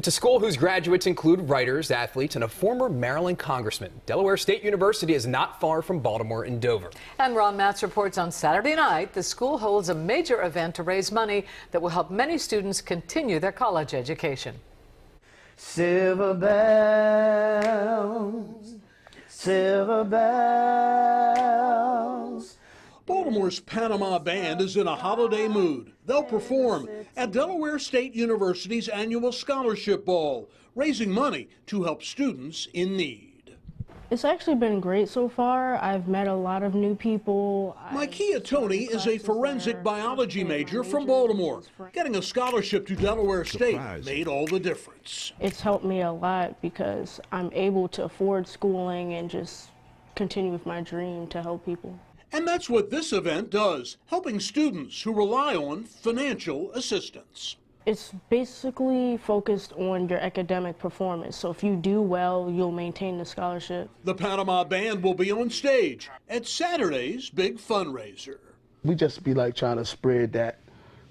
It's a school whose graduates include writers, athletes, and a former Maryland congressman. Delaware State University is not far from Baltimore and Dover. And Ron Matz reports on Saturday night, the school holds a major event to raise money that will help many students continue their college education. Silver bells, silver bells. Baltimore's Panama Band is in a holiday mood. They'll perform at Delaware State University's annual scholarship ball, raising money to help students in need. It's actually been great so far. I've met a lot of new people. Mykia Tony is a forensic biology major from Baltimore. Getting a scholarship to Delaware State Surprise. made all the difference. It's helped me a lot because I'm able to afford schooling and just continue with my dream to help people. And that's what this event does, helping students who rely on financial assistance. It's basically focused on your academic performance. So if you do well, you'll maintain the scholarship. The Panama Band will be on stage at Saturday's big fundraiser. We just be like trying to spread that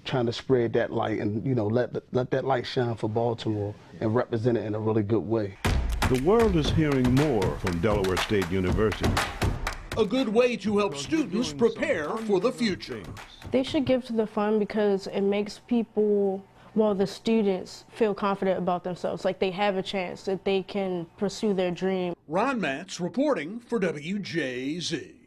trying to spread that light and you know let the, let that light shine for Baltimore and represent it in a really good way. The world is hearing more from Delaware State University a good way to help students prepare for the future. They should give to the fund because it makes people, well, the students feel confident about themselves, like they have a chance that they can pursue their dream. Ron Matz reporting for WJZ.